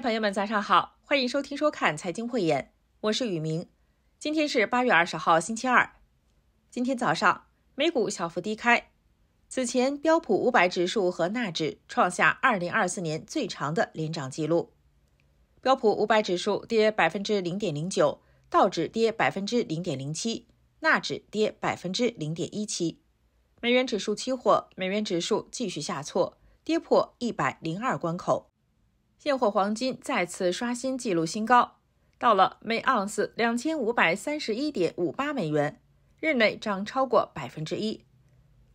朋友们，早上好，欢迎收听收看《财经慧眼》，我是雨明。今天是八月二十号，星期二。今天早上，美股小幅低开。此前，标普五百指数和纳指创下二零二四年最长的连涨记录。标普五百指数跌百分之零点零九，道指跌百分之零点零七，纳指跌百分之零点一七。美元指数期货，美元指数继续下挫，跌破一百零二关口。现货黄金再次刷新纪录新高，到了每盎司两千五百三十一点五八美元，日内涨超过百分之一。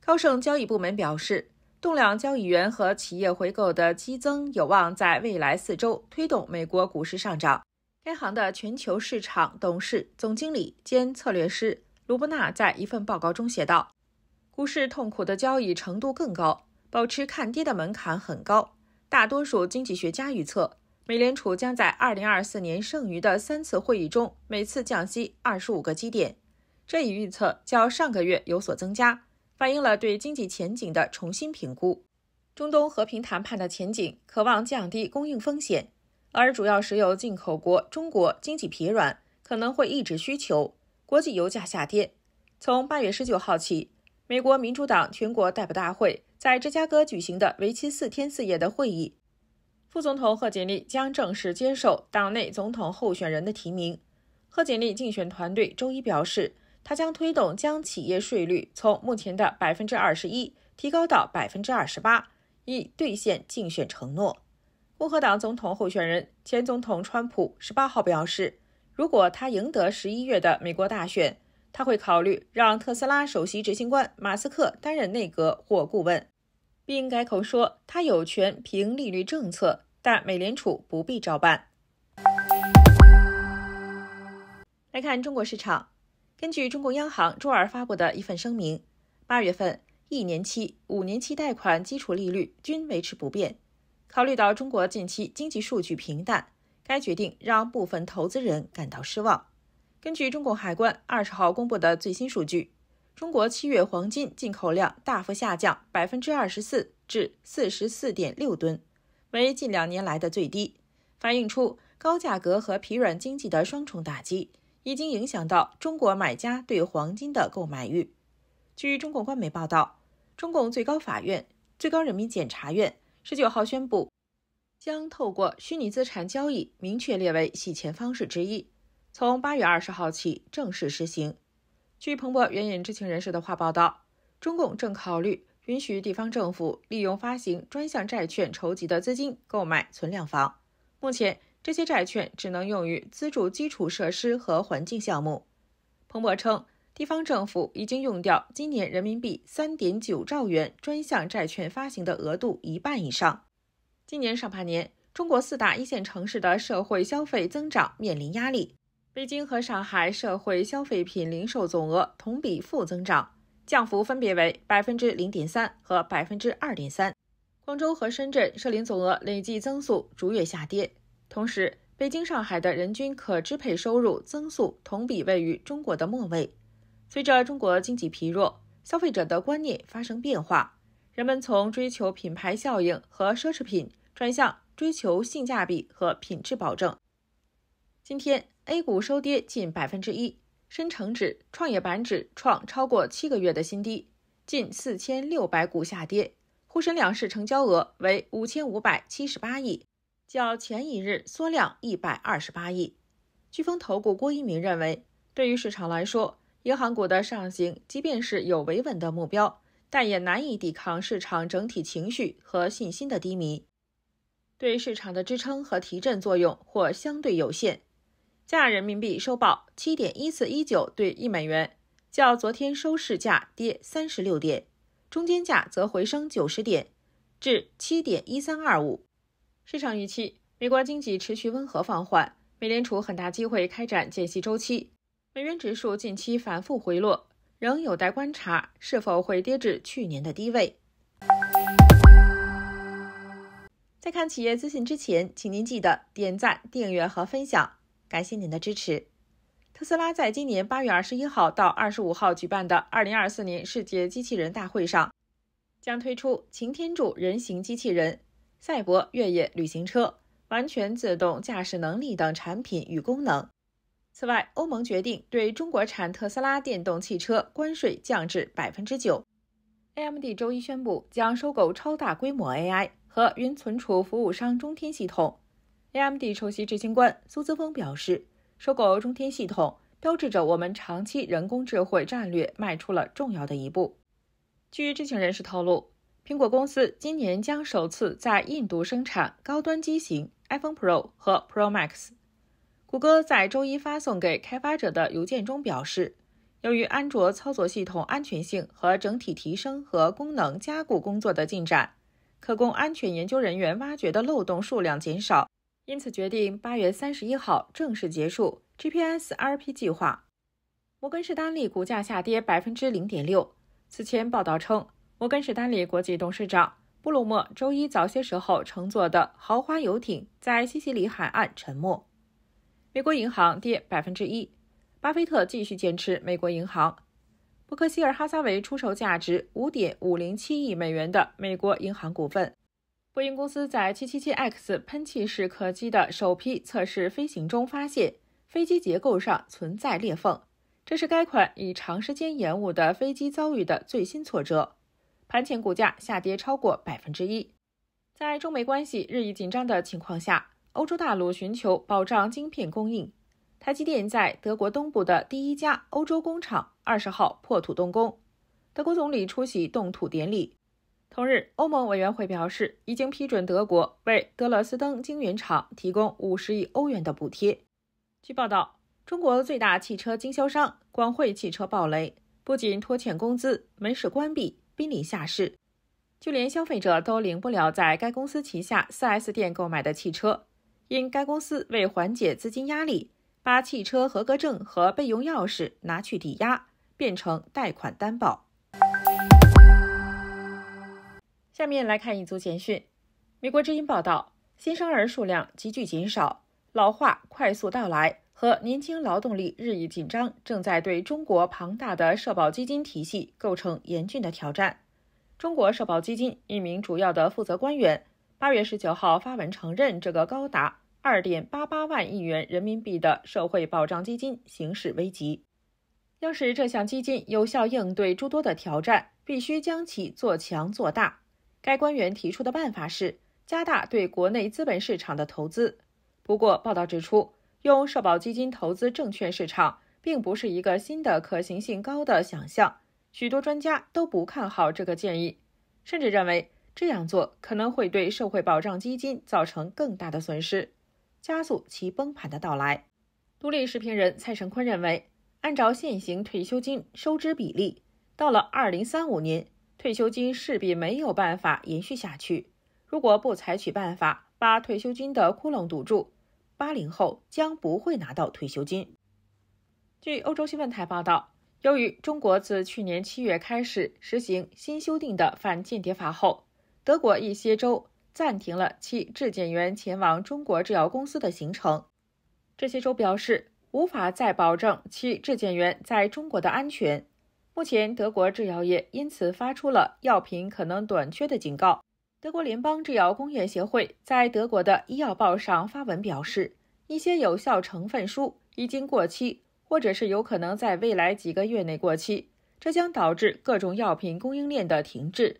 高盛交易部门表示，动量交易员和企业回购的激增有望在未来四周推动美国股市上涨。该行的全球市场董事总经理兼策略师卢布纳在一份报告中写道：“股市痛苦的交易程度更高，保持看跌的门槛很高。”大多数经济学家预测，美联储将在2024年剩余的三次会议中每次降息25个基点。这一预测较上个月有所增加，反映了对经济前景的重新评估。中东和平谈判的前景可望降低供应风险，而主要石油进口国中国经济疲软可能会抑制需求，国际油价下跌。从8月19号起，美国民主党全国代表大会。在芝加哥举行的为期四天四夜的会议，副总统贺锦丽将正式接受党内总统候选人的提名。贺锦丽竞选团队周一表示，她将推动将企业税率从目前的百分之二十一提高到百分之二十八，以兑现竞选承诺。共和党总统候选人前总统川普十八号表示，如果他赢得十一月的美国大选，他会考虑让特斯拉首席执行官马斯克担任内阁或顾问。并改口说他有权评利率政策，但美联储不必照办。来看中国市场，根据中国央行周二发布的一份声明，八月份一年期、五年期贷款基础利率均维持不变。考虑到中国近期经济数据平淡，该决定让部分投资人感到失望。根据中国海关二十号公布的最新数据。中国七月黄金进口量大幅下降百分之二十四至四十四点六吨，为近两年来的最低，反映出高价格和疲软经济的双重打击已经影响到中国买家对黄金的购买欲。据中国官媒报道，中共最高法院、最高人民检察院十九号宣布，将透过虚拟资产交易明确列为洗钱方式之一，从八月二十号起正式实行。据彭博援引知情人士的话报道，中共正考虑允许地方政府利用发行专项债券筹集的资金购买存量房。目前，这些债券只能用于资助基础设施和环境项目。彭博称，地方政府已经用掉今年人民币三点九兆元专项债券发行的额度一半以上。今年上半年，中国四大一线城市的社会消费增长面临压力。北京和上海社会消费品零售总额同比负增长，降幅分别为百分之零点三和百分之二点三。广州和深圳社零总额累计增速逐月下跌。同时，北京、上海的人均可支配收入增速同比位于中国的末位。随着中国经济疲弱，消费者的观念发生变化，人们从追求品牌效应和奢侈品转向追求性价比和品质保证。今天。A 股收跌近百分之一，深成指、创业板指创超过七个月的新低，近四千六百股下跌。沪深两市成交额为五千五百七十八亿，较前一日缩量一百二十八亿。飓风投顾郭一鸣认为，对于市场来说，银行股的上行，即便是有维稳的目标，但也难以抵抗市场整体情绪和信心的低迷，对市场的支撑和提振作用或相对有限。价人民币收报七点一四一九对一美元，较昨天收市价跌三十六点，中间价则回升九十点，至七点一三二五。市场预期美国经济持续温和放缓，美联储很大机会开展减息周期。美元指数近期反复回落，仍有待观察是否会跌至去年的低位。在看企业资讯之前，请您记得点赞、订阅和分享。感谢您的支持。特斯拉在今年八月二十一号到二十五号举办的二零二四年世界机器人大会上，将推出擎天柱人形机器人、赛博越野旅行车、完全自动驾驶能力等产品与功能。此外，欧盟决定对中国产特斯拉电动汽车关税降至百分之九。AMD 周一宣布将收购超大规模 AI 和云存储服务商中天系统。AMD 首席执行官苏姿峰表示，收购中天系统标志着我们长期人工智能战略迈出了重要的一步。据知情人士透露，苹果公司今年将首次在印度生产高端机型 iPhone Pro 和 Pro Max。谷歌在周一发送给开发者的邮件中表示，由于安卓操作系统安全性和整体提升和功能加固工作的进展，可供安全研究人员挖掘的漏洞数量减少。因此决定，八月三十一号正式结束 GPSRP 计划。摩根士丹利股价下跌百分之零点六。此前报道称，摩根士丹利国际董事长布鲁默周一早些时候乘坐的豪华游艇在西西里海岸沉没。美国银行跌百分之一，巴菲特继续坚持美国银行。伯克希尔哈撒韦出售价值五点五零七亿美元的美国银行股份。波音公司在 777X 喷气式客机的首批测试飞行中发现，飞机结构上存在裂缝。这是该款已长时间延误的飞机遭遇的最新挫折。盘前股价下跌超过百分之一。在中美关系日益紧张的情况下，欧洲大陆寻求保障晶片供应。台积电在德国东部的第一家欧洲工厂二十号破土动工，德国总理出席动土典礼。同日，欧盟委员会表示，已经批准德国为德勒斯登晶圆厂提供五十亿欧元的补贴。据报道，中国最大汽车经销商广汇汽车暴雷，不仅拖欠工资、门市关闭、濒临下市，就连消费者都领不了在该公司旗下 4S 店购买的汽车，因该公司为缓解资金压力，把汽车合格证和备用钥匙拿去抵押，变成贷款担保。下面来看一组简讯。美国之音报道，新生儿数量急剧减少，老化快速到来，和年轻劳动力日益紧张，正在对中国庞大的社保基金体系构成严峻的挑战。中国社保基金一名主要的负责官员，八月十九号发文承认，这个高达二点八八万亿元人民币的社会保障基金形势危急。要使这项基金有效应对诸多的挑战，必须将其做强做大。该官员提出的办法是加大对国内资本市场的投资。不过，报道指出，用社保基金投资证券市场并不是一个新的、可行性高的想象。许多专家都不看好这个建议，甚至认为这样做可能会对社会保障基金造成更大的损失，加速其崩盘的到来。独立视频人蔡成坤认为，按照现行退休金收支比例，到了二零三五年。退休金势必没有办法延续下去。如果不采取办法把退休金的窟窿堵住，八零后将不会拿到退休金。据欧洲新闻台报道，由于中国自去年七月开始实行新修订的反间谍法后，德国一些州暂停了其质检员前往中国制药公司的行程。这些州表示，无法再保证其质检员在中国的安全。目前，德国制药业因此发出了药品可能短缺的警告。德国联邦制药工业协会在德国的医药报上发文表示，一些有效成分书已经过期，或者是有可能在未来几个月内过期，这将导致各种药品供应链的停滞。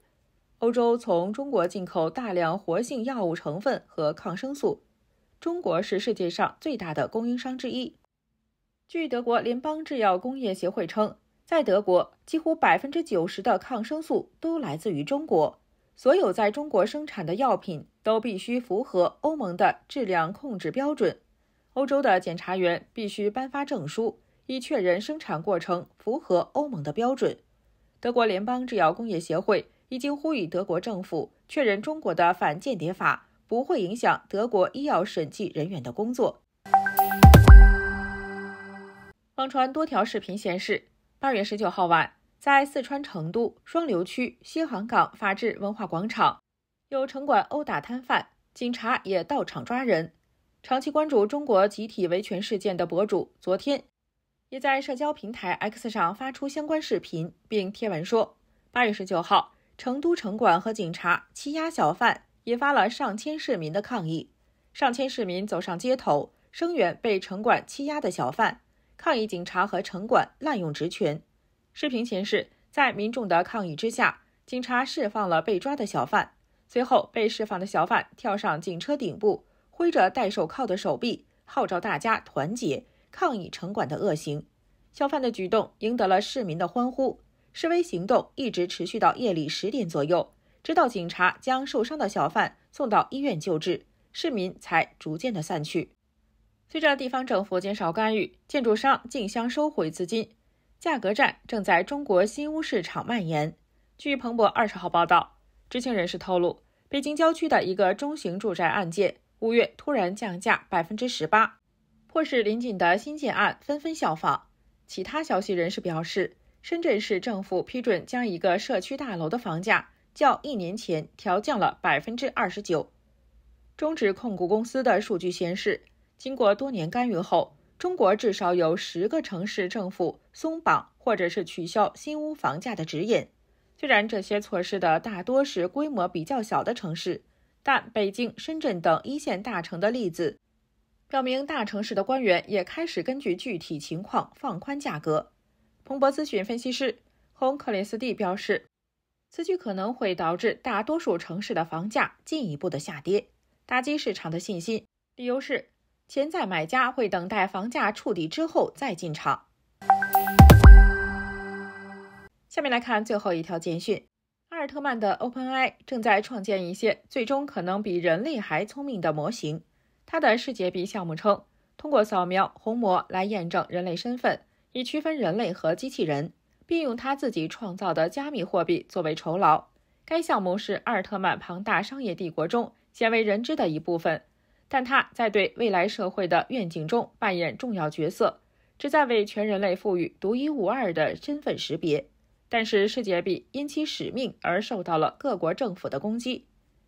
欧洲从中国进口大量活性药物成分和抗生素，中国是世界上最大的供应商之一。据德国联邦制药工业协会称。在德国，几乎百分之九十的抗生素都来自于中国。所有在中国生产的药品都必须符合欧盟的质量控制标准。欧洲的检查员必须颁发证书，以确认生产过程符合欧盟的标准。德国联邦制药工业协会已经呼吁德国政府确认中国的反间谍法不会影响德国医药审计人员的工作。网传多条视频显示。八月十九号晚，在四川成都双流区西航港法治文化广场，有城管殴打摊贩，警察也到场抓人。长期关注中国集体维权事件的博主昨天也在社交平台 X 上发出相关视频，并贴文说：“八月十九号，成都城管和警察欺压小贩，引发了上千市民的抗议。上千市民走上街头，声援被城管欺压的小贩。”抗议警察和城管滥用职权。视频显示，在民众的抗议之下，警察释放了被抓的小贩。随后，被释放的小贩跳上警车顶部，挥着戴手铐的手臂，号召大家团结抗议城管的恶行。小贩的举动赢得了市民的欢呼。示威行动一直持续到夜里十点左右，直到警察将受伤的小贩送到医院救治，市民才逐渐的散去。随着地方政府减少干预，建筑商竞相收回资金，价格战正在中国新屋市场蔓延。据彭博二十号报道，知情人士透露，北京郊区的一个中型住宅案件，五月突然降价百分之十八，迫使临近的新建案纷纷效仿。其他消息人士表示，深圳市政府批准将一个社区大楼的房价较一年前调降了百分之二十九。中指控股公司的数据显示。经过多年干预后，中国至少有十个城市政府松绑或者是取消新屋房价的指引。虽然这些措施的大多是规模比较小的城市，但北京、深圳等一线大城的例子，表明大城市的官员也开始根据具体情况放宽价格。彭博咨询分析师亨克雷斯蒂表示，此举可能会导致大多数城市的房价进一步的下跌，打击市场的信心。理由是。潜在买家会等待房价触底之后再进场。下面来看最后一条简讯：阿尔特曼的 OpenAI 正在创建一些最终可能比人类还聪明的模型。他的世界币项目称，通过扫描虹膜来验证人类身份，以区分人类和机器人，并用他自己创造的加密货币作为酬劳。该项目是阿尔特曼庞大商业帝国中鲜为人知的一部分。但它在对未来社会的愿景中扮演重要角色，旨在为全人类赋予独一无二的身份识别。但是，世界币因其使命而受到了各国政府的攻击。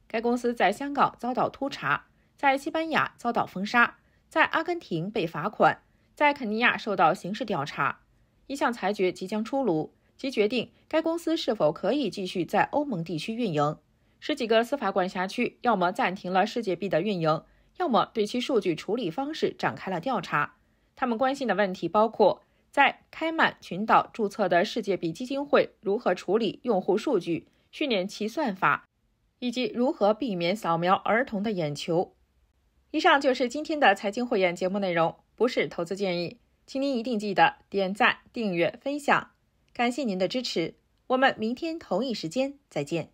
该公司在香港遭到突查，在西班牙遭到封杀，在阿根廷被罚款，在肯尼亚受到刑事调查。一项裁决即将出炉，即决定该公司是否可以继续在欧盟地区运营。十几个司法管辖区要么暂停了世界币的运营。要么对其数据处理方式展开了调查。他们关心的问题包括，在开曼群岛注册的世界笔基金会如何处理用户数据、训练其算法，以及如何避免扫描儿童的眼球。以上就是今天的财经汇演节目内容，不是投资建议，请您一定记得点赞、订阅、分享，感谢您的支持。我们明天同一时间再见。